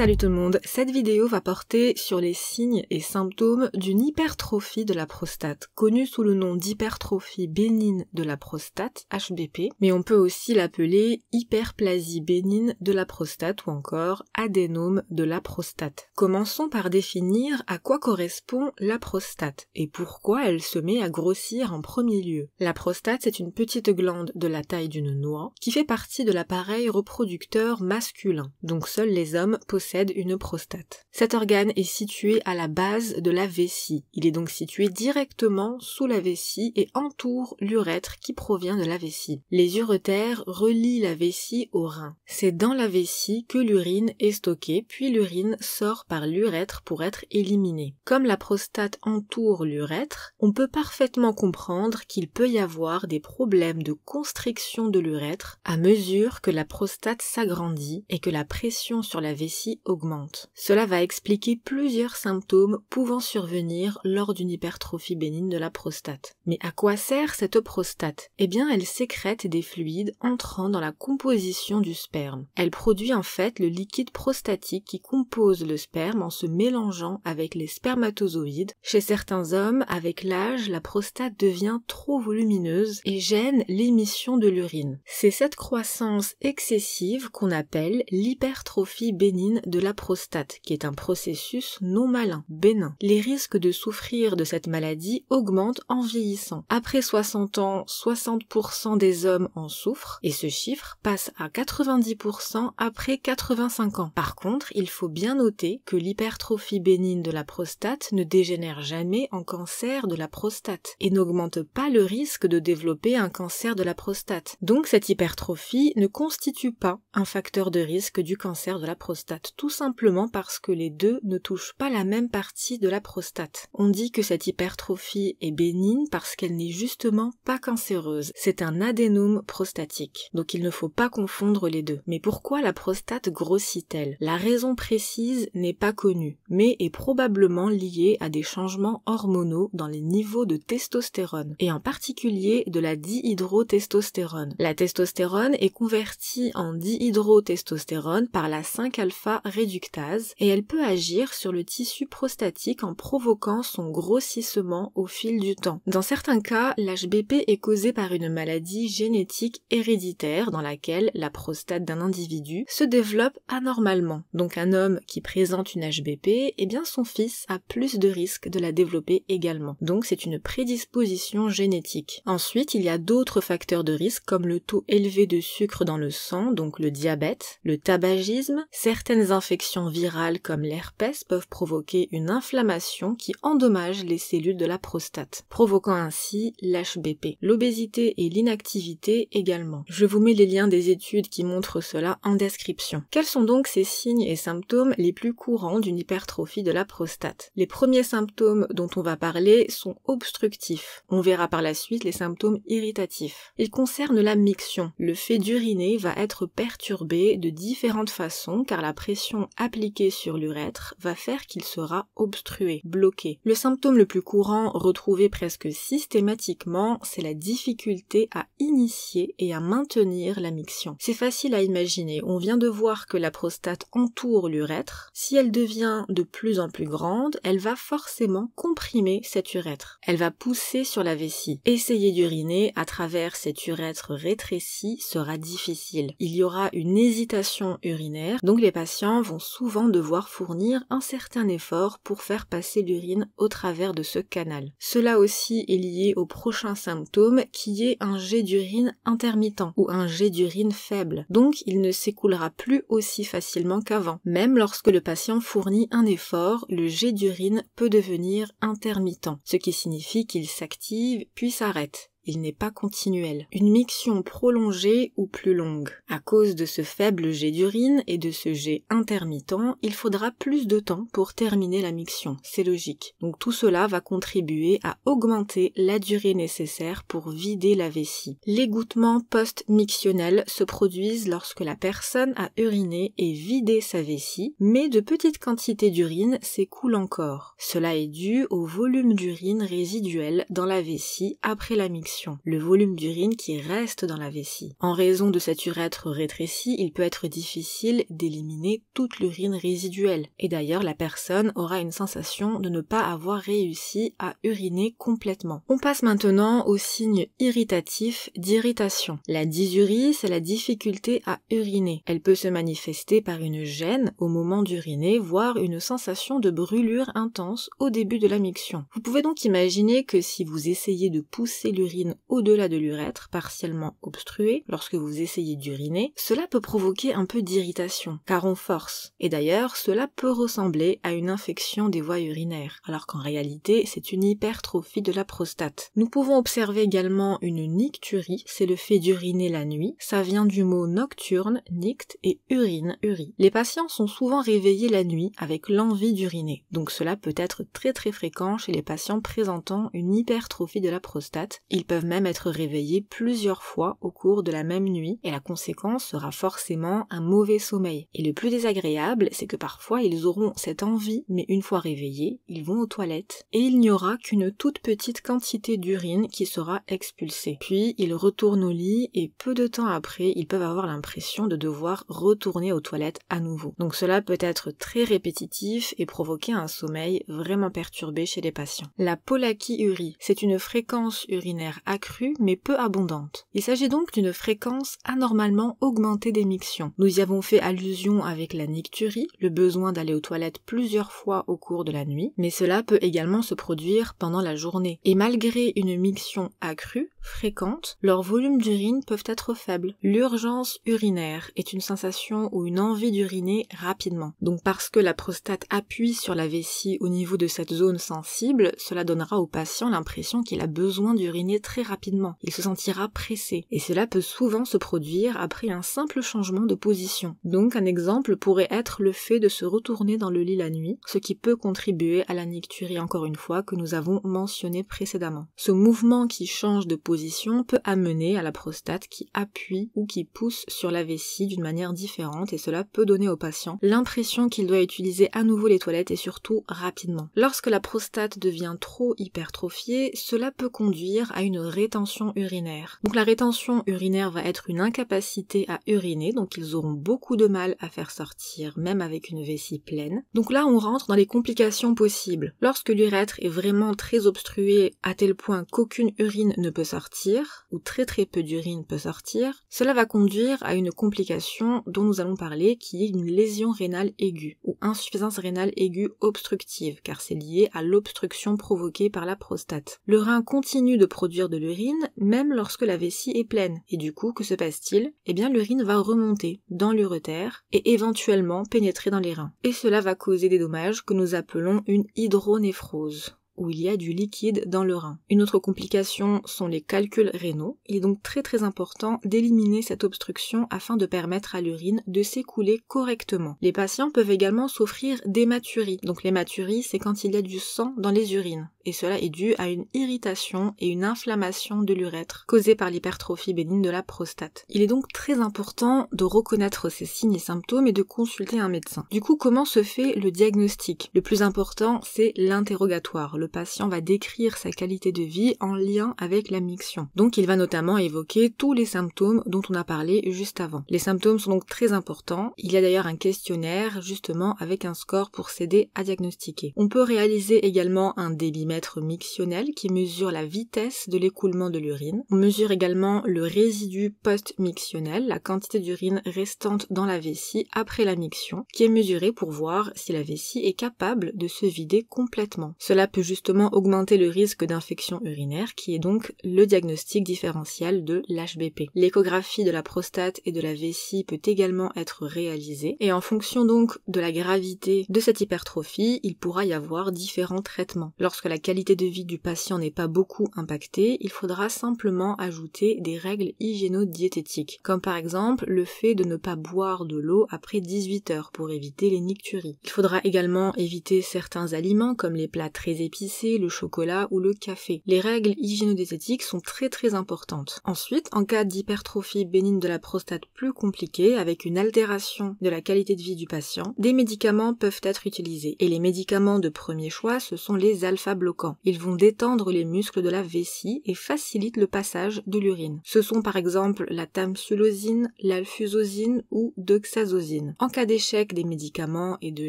Salut tout le monde, cette vidéo va porter sur les signes et symptômes d'une hypertrophie de la prostate, connue sous le nom d'hypertrophie bénigne de la prostate, HBP, mais on peut aussi l'appeler hyperplasie bénigne de la prostate ou encore adénome de la prostate. Commençons par définir à quoi correspond la prostate et pourquoi elle se met à grossir en premier lieu. La prostate, c'est une petite glande de la taille d'une noix qui fait partie de l'appareil reproducteur masculin, donc seuls les hommes possèdent une prostate. Cet organe est situé à la base de la vessie. Il est donc situé directement sous la vessie et entoure l'urètre qui provient de la vessie. Les uretères relient la vessie au rein. C'est dans la vessie que l'urine est stockée, puis l'urine sort par l'urètre pour être éliminée. Comme la prostate entoure l'urètre, on peut parfaitement comprendre qu'il peut y avoir des problèmes de constriction de l'urètre à mesure que la prostate s'agrandit et que la pression sur la vessie augmente. Cela va expliquer plusieurs symptômes pouvant survenir lors d'une hypertrophie bénigne de la prostate. Mais à quoi sert cette prostate Eh bien, elle sécrète des fluides entrant dans la composition du sperme. Elle produit en fait le liquide prostatique qui compose le sperme en se mélangeant avec les spermatozoïdes. Chez certains hommes, avec l'âge, la prostate devient trop volumineuse et gêne l'émission de l'urine. C'est cette croissance excessive qu'on appelle l'hypertrophie bénigne de la prostate, qui est un processus non malin, bénin. Les risques de souffrir de cette maladie augmentent en vieillissant. Après 60 ans, 60% des hommes en souffrent, et ce chiffre passe à 90% après 85 ans. Par contre, il faut bien noter que l'hypertrophie bénigne de la prostate ne dégénère jamais en cancer de la prostate, et n'augmente pas le risque de développer un cancer de la prostate. Donc cette hypertrophie ne constitue pas un facteur de risque du cancer de la prostate tout simplement parce que les deux ne touchent pas la même partie de la prostate. On dit que cette hypertrophie est bénigne parce qu'elle n'est justement pas cancéreuse. C'est un adénome prostatique. Donc il ne faut pas confondre les deux. Mais pourquoi la prostate grossit-elle La raison précise n'est pas connue, mais est probablement liée à des changements hormonaux dans les niveaux de testostérone, et en particulier de la dihydrotestostérone. La testostérone est convertie en dihydrotestostérone par la 5-alpha réductase et elle peut agir sur le tissu prostatique en provoquant son grossissement au fil du temps. Dans certains cas, l'HBP est causé par une maladie génétique héréditaire dans laquelle la prostate d'un individu se développe anormalement. Donc un homme qui présente une HBP, eh bien son fils a plus de risques de la développer également. Donc c'est une prédisposition génétique. Ensuite, il y a d'autres facteurs de risque comme le taux élevé de sucre dans le sang, donc le diabète, le tabagisme, certaines les infections virales comme l'herpès peuvent provoquer une inflammation qui endommage les cellules de la prostate, provoquant ainsi l'HBP. L'obésité et l'inactivité également. Je vous mets les liens des études qui montrent cela en description. Quels sont donc ces signes et symptômes les plus courants d'une hypertrophie de la prostate Les premiers symptômes dont on va parler sont obstructifs. On verra par la suite les symptômes irritatifs. Ils concernent la miction. Le fait d'uriner va être perturbé de différentes façons car la pression appliquée sur l'urètre va faire qu'il sera obstrué, bloqué. Le symptôme le plus courant retrouvé presque systématiquement, c'est la difficulté à initier et à maintenir la miction. C'est facile à imaginer, on vient de voir que la prostate entoure l'urètre. Si elle devient de plus en plus grande, elle va forcément comprimer cette urètre. Elle va pousser sur la vessie. Essayer d'uriner à travers cet urètre rétréci sera difficile. Il y aura une hésitation urinaire, donc les patients vont souvent devoir fournir un certain effort pour faire passer l'urine au travers de ce canal. Cela aussi est lié au prochain symptôme qui est un jet d'urine intermittent ou un jet d'urine faible. Donc il ne s'écoulera plus aussi facilement qu'avant. Même lorsque le patient fournit un effort, le jet d'urine peut devenir intermittent, ce qui signifie qu'il s'active puis s'arrête il n'est pas continuel. Une miction prolongée ou plus longue. À cause de ce faible jet d'urine et de ce jet intermittent, il faudra plus de temps pour terminer la miction. C'est logique. Donc tout cela va contribuer à augmenter la durée nécessaire pour vider la vessie. L'égouttement post-mictionnel se produisent lorsque la personne a uriné et vidé sa vessie, mais de petites quantités d'urine s'écoulent encore. Cela est dû au volume d'urine résiduel dans la vessie après la miction le volume d'urine qui reste dans la vessie. En raison de cet urètre rétréci, il peut être difficile d'éliminer toute l'urine résiduelle, et d'ailleurs la personne aura une sensation de ne pas avoir réussi à uriner complètement. On passe maintenant aux signes irritatifs d'irritation. La dysurie, c'est la difficulté à uriner. Elle peut se manifester par une gêne au moment d'uriner, voire une sensation de brûlure intense au début de la miction. Vous pouvez donc imaginer que si vous essayez de pousser l'urine au-delà de l'urètre, partiellement obstrué lorsque vous essayez d'uriner, cela peut provoquer un peu d'irritation, car on force. Et d'ailleurs, cela peut ressembler à une infection des voies urinaires, alors qu'en réalité, c'est une hypertrophie de la prostate. Nous pouvons observer également une nicturie, c'est le fait d'uriner la nuit. Ça vient du mot nocturne, nict, et urine, uri. Les patients sont souvent réveillés la nuit avec l'envie d'uriner. Donc cela peut être très très fréquent chez les patients présentant une hypertrophie de la prostate peuvent même être réveillés plusieurs fois au cours de la même nuit et la conséquence sera forcément un mauvais sommeil. Et le plus désagréable, c'est que parfois ils auront cette envie, mais une fois réveillés, ils vont aux toilettes et il n'y aura qu'une toute petite quantité d'urine qui sera expulsée. Puis ils retournent au lit et peu de temps après, ils peuvent avoir l'impression de devoir retourner aux toilettes à nouveau. Donc cela peut être très répétitif et provoquer un sommeil vraiment perturbé chez les patients. La polakiurie, c'est une fréquence urinaire accrue mais peu abondante. Il s'agit donc d'une fréquence anormalement augmentée des mixions. Nous y avons fait allusion avec la nicturie, le besoin d'aller aux toilettes plusieurs fois au cours de la nuit, mais cela peut également se produire pendant la journée. Et malgré une miction accrue, fréquente, leurs volumes d'urine peuvent être faibles. L'urgence urinaire est une sensation ou une envie d'uriner rapidement. Donc parce que la prostate appuie sur la vessie au niveau de cette zone sensible, cela donnera au patient l'impression qu'il a besoin d'uriner très rapidement, il se sentira pressé, et cela peut souvent se produire après un simple changement de position. Donc un exemple pourrait être le fait de se retourner dans le lit la nuit, ce qui peut contribuer à la nicturie encore une fois que nous avons mentionné précédemment. Ce mouvement qui change de position peut amener à la prostate qui appuie ou qui pousse sur la vessie d'une manière différente et cela peut donner au patient l'impression qu'il doit utiliser à nouveau les toilettes et surtout rapidement. Lorsque la prostate devient trop hypertrophiée, cela peut conduire à une rétention urinaire. Donc la rétention urinaire va être une incapacité à uriner, donc ils auront beaucoup de mal à faire sortir, même avec une vessie pleine. Donc là, on rentre dans les complications possibles. Lorsque l'urètre est vraiment très obstrué à tel point qu'aucune urine ne peut sortir, ou très très peu d'urine peut sortir, cela va conduire à une complication dont nous allons parler qui est une lésion rénale aiguë, ou insuffisance rénale aiguë obstructive, car c'est lié à l'obstruction provoquée par la prostate. Le rein continue de produire de l'urine, même lorsque la vessie est pleine. Et du coup, que se passe-t-il Eh bien, l'urine va remonter dans l'uretère et éventuellement pénétrer dans les reins. Et cela va causer des dommages que nous appelons une hydronéphrose où il y a du liquide dans le rein. Une autre complication sont les calculs rénaux. Il est donc très très important d'éliminer cette obstruction afin de permettre à l'urine de s'écouler correctement. Les patients peuvent également souffrir d'hématurie. Donc l'hématurie, c'est quand il y a du sang dans les urines. Et cela est dû à une irritation et une inflammation de l'urètre causée par l'hypertrophie bénigne de la prostate. Il est donc très important de reconnaître ces signes et symptômes et de consulter un médecin. Du coup, comment se fait le diagnostic Le plus important, c'est l'interrogatoire, patient va décrire sa qualité de vie en lien avec la miction. Donc il va notamment évoquer tous les symptômes dont on a parlé juste avant. Les symptômes sont donc très importants. Il y a d'ailleurs un questionnaire justement avec un score pour s'aider à diagnostiquer. On peut réaliser également un débitmètre mictionnel qui mesure la vitesse de l'écoulement de l'urine. On mesure également le résidu post-mictionnel, la quantité d'urine restante dans la vessie après la miction, qui est mesurée pour voir si la vessie est capable de se vider complètement. Cela peut justement augmenter le risque d'infection urinaire, qui est donc le diagnostic différentiel de l'HBP. L'échographie de la prostate et de la vessie peut également être réalisée, et en fonction donc de la gravité de cette hypertrophie, il pourra y avoir différents traitements. Lorsque la qualité de vie du patient n'est pas beaucoup impactée, il faudra simplement ajouter des règles hygiéno-diététiques, comme par exemple le fait de ne pas boire de l'eau après 18 heures pour éviter les nicturies. Il faudra également éviter certains aliments comme les plats très épicés le chocolat ou le café. Les règles hygiénodététiques sont très très importantes. Ensuite, en cas d'hypertrophie bénigne de la prostate plus compliquée, avec une altération de la qualité de vie du patient, des médicaments peuvent être utilisés. Et les médicaments de premier choix, ce sont les alpha-bloquants. Ils vont détendre les muscles de la vessie et facilitent le passage de l'urine. Ce sont par exemple la tamsulosine, l'alfusosine ou doxazosine. En cas d'échec des médicaments et de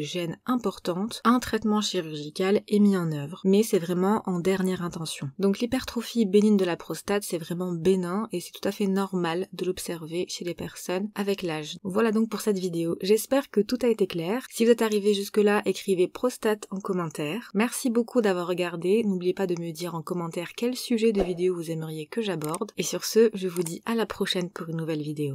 gènes importantes, un traitement chirurgical est mis en œuvre mais c'est vraiment en dernière intention. Donc l'hypertrophie bénigne de la prostate, c'est vraiment bénin et c'est tout à fait normal de l'observer chez les personnes avec l'âge. Voilà donc pour cette vidéo. J'espère que tout a été clair. Si vous êtes arrivé jusque-là, écrivez prostate en commentaire. Merci beaucoup d'avoir regardé. N'oubliez pas de me dire en commentaire quel sujet de vidéo vous aimeriez que j'aborde. Et sur ce, je vous dis à la prochaine pour une nouvelle vidéo.